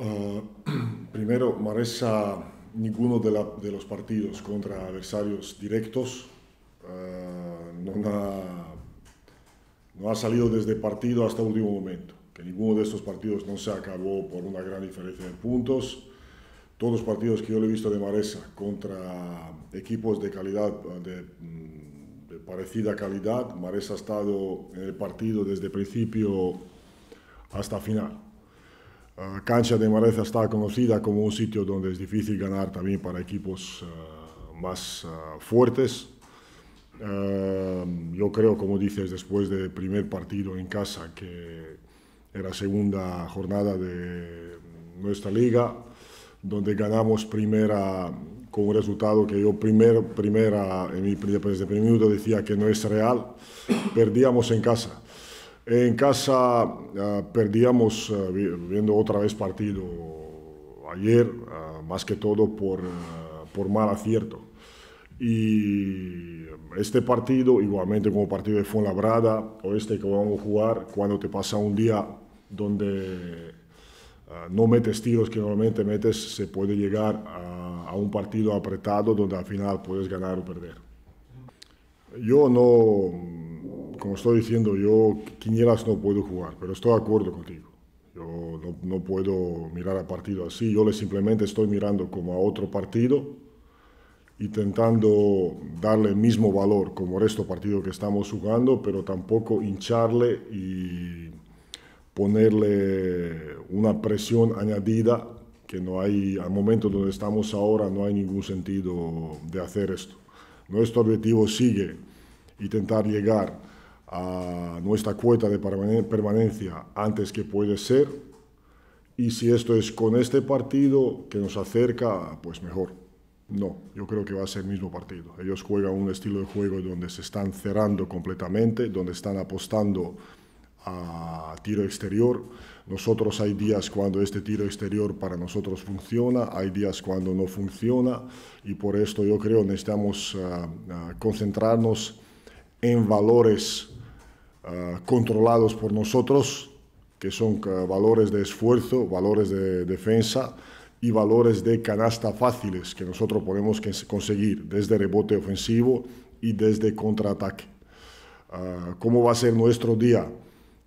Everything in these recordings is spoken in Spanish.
Ah, primero, Maresa, ninguno de, los partidos contra adversarios directos ah, no, ha, salido desde partido hasta último momento. Que ninguno de estos partidos no se acabó por una gran diferencia de puntos. Todos los partidos que yo le he visto de Maresa contra equipos de calidad, de, mm, parecida calidad, Maresa ha estado en el partido desde principio hasta final eh, cancha de Mareza está conocida como un sitio donde es difícil ganar también para equipos eh, más eh, fuertes. yo creo, como dices, después del primer partido en casa, que era segunda jornada de nuestra liga, donde ganamos primera con un resultado que yo primero, primera, en mi, desde primer minuto decía que no es real, perdíamos en casa en casa ah, perdíamos, ah, viendo otra vez partido ayer, ah, más que todo por, por mal acierto. Y este partido, igualmente como partido de Fuenlabrada o este que vamos a jugar, cuando te pasa un día donde no metes tiros que normalmente metes, se puede llegar a, a un partido apretado donde al final puedes ganar o perder. Yo no como estoy diciendo, yo quinielas no puedo jugar, pero estoy de acuerdo contigo. Yo no, puedo mirar a partido así, yo le simplemente estoy mirando como a otro partido, intentando darle el mismo valor como el resto partido que estamos jugando, pero tampoco hincharle y ponerle una presión añadida que no hay, al momento donde estamos ahora, no hay ningún sentido de hacer esto. Nuestro objetivo sigue intentar llegar a nuestra cuota de permanencia antes que puede ser. Y si esto es con este partido que nos acerca, pues mejor. No, yo creo que va a ser el mismo partido. Ellos juegan un estilo de juego donde se están cerrando completamente, donde están apostando a tiro exterior. Nosotros hay días cuando este tiro exterior para nosotros funciona, hay días cuando no funciona y por esto yo creo necesitamos eh, eh, concentrarnos en valores Ah, controlados por nosotros, que son ah, valores de esfuerzo, valores de defensa y valores de canasta fáciles que nosotros podemos conseguir desde rebote ofensivo y desde contraataque. Ah, ¿Cómo va a ser nuestro día?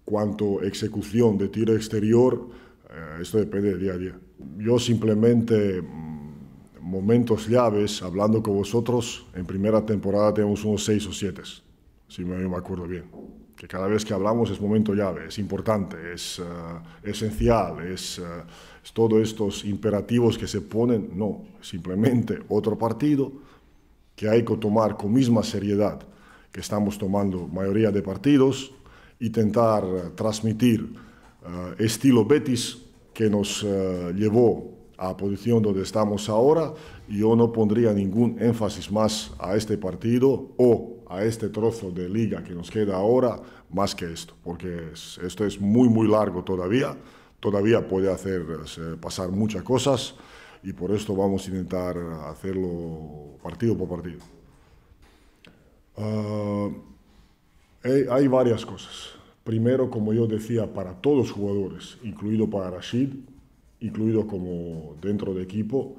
Cuanto ejecución de tiro exterior, eh, esto depende del día a día. Yo simplemente, mm, momentos llaves, hablando con vosotros, en primera temporada tenemos unos seis o siete, si me acuerdo bien que cada vez que hablamos es momento llave, es importante, es eh, esencial, eh, es, todos estos imperativos que se ponen, no, simplemente otro partido que hay que tomar con misma seriedad que estamos tomando mayoría de partidos y intentar eh, transmitir estilo Betis que nos llevó a posición donde estamos ahora, yo no pondría ningún énfasis más a este partido o a este trozo de liga que nos queda ahora más que esto, porque esto es muy, muy largo todavía, todavía puede hacer eh, pasar muchas cosas y por esto vamos a intentar hacerlo partido por partido. hay, ah, eh, hay varias cosas. Primero, como yo decía, para todos los jugadores, incluido para Rashid, incluido como dentro de equipo,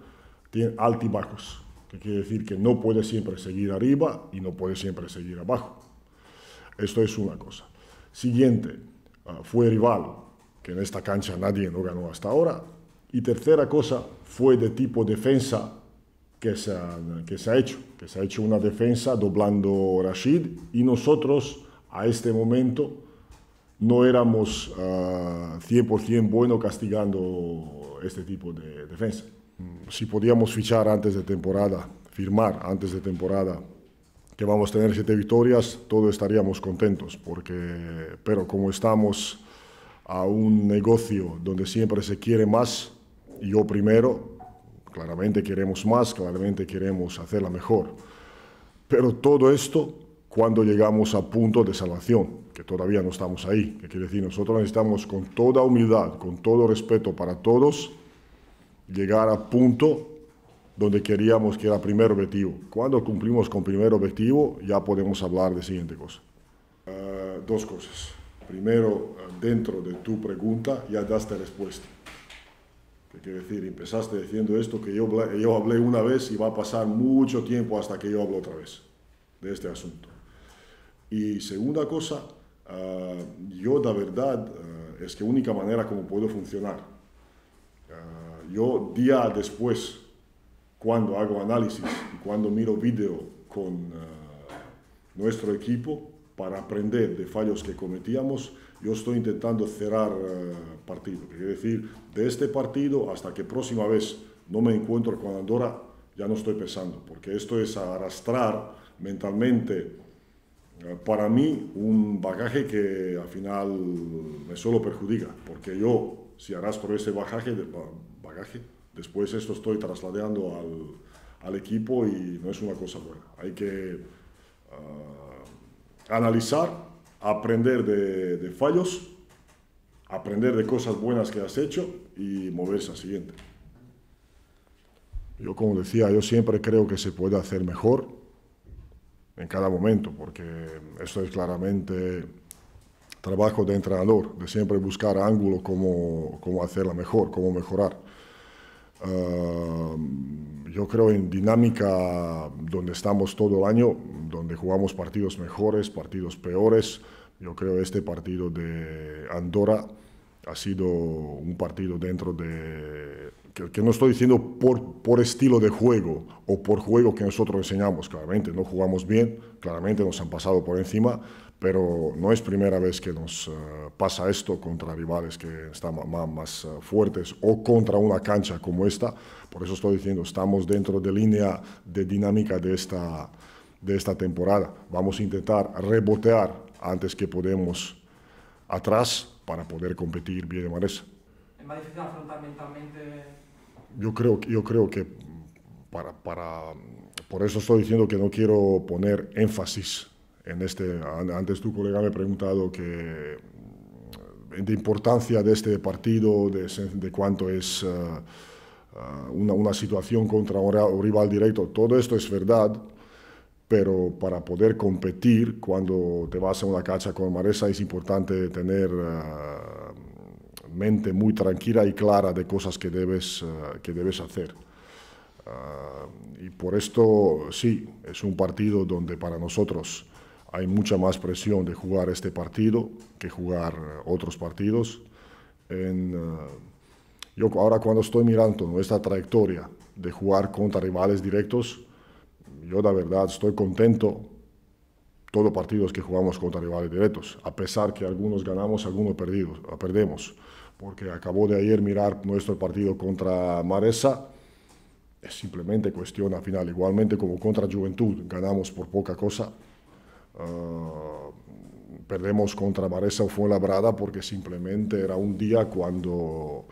tiene altibajos, que quiere decir que no puede siempre seguir arriba y no puede siempre seguir abajo. Esto es una cosa. Siguiente, ah, fue rival, que en esta cancha nadie no ganó hasta ahora. Y tercera cosa, fue de tipo defensa que se, que se ha hecho, que se ha hecho una defensa doblando Rashid y nosotros a este momento no éramos 100% ah, buenos castigando este tipo de defensa. Mm, si podíamos fichar antes de temporada, firmar antes de temporada que vamos a tener siete victorias, todos estaríamos contentos, porque, pero como estamos a un negocio donde siempre se quiere más, yo primero, claramente queremos más, claramente queremos hacerla mejor. Pero todo esto cuando llegamos a punto de salvación, que todavía no estamos ahí. Que quiere decir, nosotros necesitamos con toda humildad, con todo respeto para todos, llegar a punto donde queríamos que era primer objetivo. Cuando cumplimos con primer objetivo, ya podemos hablar de siguiente cosa. Eh, dos cosas. Primero, eh, dentro de tu pregunta ya daste respuesta. ¿Qué quiere decir? Empezaste diciendo esto que yo, yo hablé una vez y va a pasar mucho tiempo hasta que yo hablo otra vez de este asunto. Y segunda cosa, ah, yo la verdad ah, es que única manera como puedo funcionar. Ah, yo día después, cuando hago análisis y cuando miro vídeo con nuestro equipo para aprender de fallos que cometíamos, yo estoy intentando cerrar partido. Quiere decir, de este partido hasta que próxima vez no me encuentro con Andorra, ya no estoy pensando, porque esto es arrastrar mentalmente para mí un bagaje que al final me solo perjudica, porque yo si por ese bagaje, bagaje después esto estoy trasladando al, equipo y no es una cosa buena. Hay que ah, analizar, aprender de, de fallos, aprender de cosas buenas que has hecho y moverse al siguiente. Yo como decía, yo siempre creo que se puede hacer mejor en cada momento, porque eso es claramente trabajo de entrenador, de siempre buscar ángulo cómo, hacerla mejor, cómo mejorar. Ah, yo creo en dinámica donde estamos todo el año, donde jugamos partidos mejores, partidos peores. Yo creo este partido de Andorra ha sido un partido dentro de que, no estoy diciendo por, por estilo de juego o por juego que nosotros enseñamos, claramente no jugamos bien, claramente nos han pasado por encima, pero no es primera vez que nos eh, pasa esto contra rivales que están más, más eh, fuertes o contra una cancha como esta. Por eso estoy diciendo, estamos dentro de línea de dinámica de esta, de esta temporada. Vamos a intentar rebotear antes que podemos atrás para poder competir bien en Maresa. ¿Es más difícil mentalmente yo creo, yo creo que para, para, por eso estoy diciendo que no quiero poner énfasis en este. Antes tu colega me ha preguntado que, eh, de importancia de este partido, de, de cuánto es eh, eh, una, una, situación contra un rival directo. Todo esto es verdad, pero para poder competir cuando te vas a una cacha con Maresa es importante tener mente muy tranquila y clara de cosas que debes, eh, que debes hacer. Ah, y por esto, sí, es un partido donde para nosotros hay mucha más presión de jugar este partido que jugar eh, otros partidos. Eh, yo ahora cuando estoy mirando nuestra trayectoria de jugar contra rivales directos, yo la verdad estoy contento todos partidos que jugamos contra rivales directos, a pesar que algunos ganamos, algunos perdidos, perdemos porque acabó de ayer mirar nuestro partido contra Maresa, es simplemente cuestión al final, igualmente como contra Juventud, ganamos por poca cosa, ah, perdemos contra Maresa o Fuenlabrada porque simplemente era un día cuando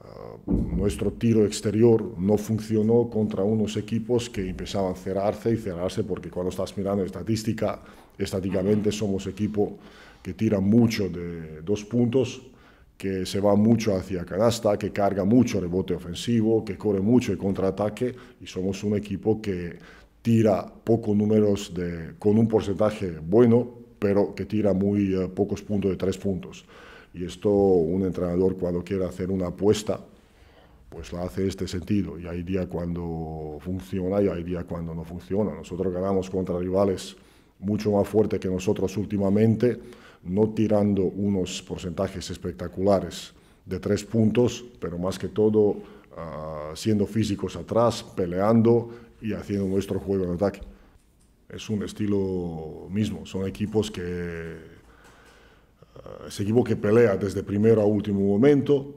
ah, nuestro tiro exterior no funcionó contra unos equipos que empezaban a cerrarse y cerrarse porque cuando estás mirando estadística, estáticamente somos equipo que tira mucho de dos puntos, que se va mucho hacia canasta, que carga mucho rebote ofensivo, que corre mucho el contraataque y somos un equipo que tira pocos números de, con un porcentaje bueno, pero que tira muy eh, pocos puntos de tres puntos. Y esto un entrenador cuando quiere hacer una apuesta, pues la hace este sentido. Y hay día cuando funciona y hay día cuando no funciona. Nosotros ganamos contra rivales mucho más fuertes que nosotros últimamente no tirando unos porcentajes espectaculares de tres puntos, pero más que todo ah, siendo físicos atrás, peleando y haciendo nuestro juego de ataque. Es un estilo mismo, son equipos que... Ah, es equipo que pelea desde primero a último momento,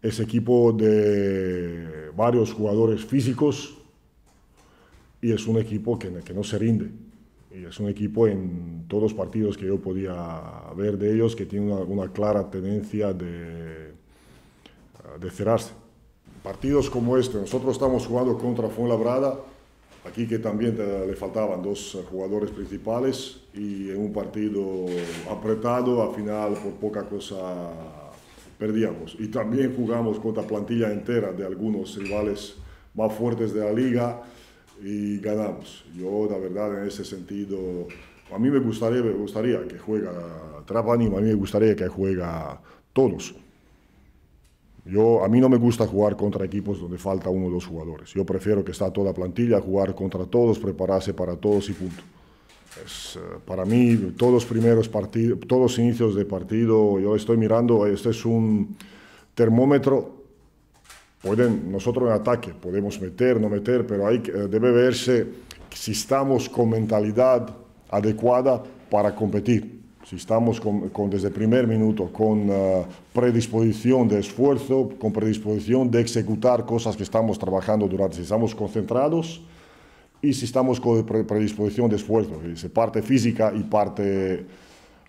es equipo de varios jugadores físicos y es un equipo que, que no se rinde. Eh, es un equipo en todos los partidos que yo podía ver de ellos que tiene una, clara tendencia de, eh, de, cerrarse. Partidos como este, nosotros estamos jugando contra Fuenlabrada, aquí que también le faltaban dos eh, jugadores principales y en un partido apretado, al final por poca cosa perdíamos. Y también jugamos contra plantilla entera de algunos rivales más fuertes de la liga y ganamos. Yo, la verdad, en ese sentido, a mí me gustaría, me gustaría que juega Trapani, a mí me gustaría que juega todos. Yo, a mí no me gusta jugar contra equipos donde falta uno o dos jugadores. Yo prefiero que está toda la plantilla, jugar contra todos, prepararse para todos y punto. Eh, para mí, todos los primeros partidos, todos los inicios de partido, yo estoy mirando, este es un termómetro Pueden, nosotros en ataque podemos meter, no meter, pero hay, debe verse si estamos con mentalidad adecuada para competir. Si estamos con, desde el primer minuto con eh, predisposición de esfuerzo, con predisposición de ejecutar cosas que estamos trabajando durante, si estamos concentrados y si estamos con predisposición de esfuerzo, es parte física y parte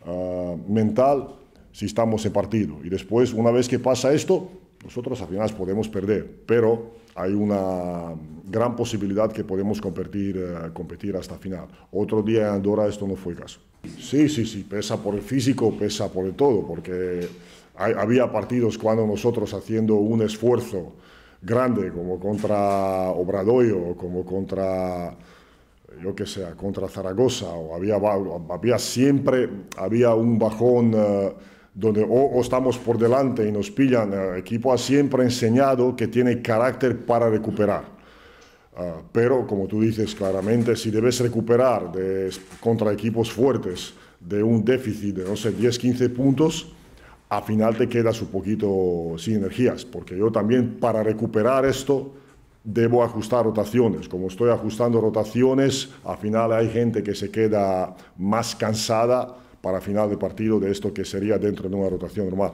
eh, mental, si estamos en partido. Y después, una vez que pasa esto, nosotros al final podemos perder, pero hay una gran posibilidad que podemos competir, eh, competir hasta final. Otro día en Andorra esto no fue el caso. Sí, sí, sí, pesa por el físico, pesa por el todo, porque había partidos cuando nosotros haciendo un esfuerzo grande, como contra Obradoyo, como contra, yo qué sea, contra Zaragoza, o había, había siempre, había un bajón... Eh, donde o, estamos por delante y nos pillan, el eh, equipo ha siempre enseñado que tiene carácter para recuperar. Ah, pero, como tú dices claramente, si debes recuperar de, contra equipos fuertes de un déficit de, no sé, 10, 15 puntos, al final te quedas un poquito sin energías, porque yo también para recuperar esto debo ajustar rotaciones. Como estoy ajustando rotaciones, al final hay gente que se queda más cansada para final de partido de esto que sería dentro de una rotación normal.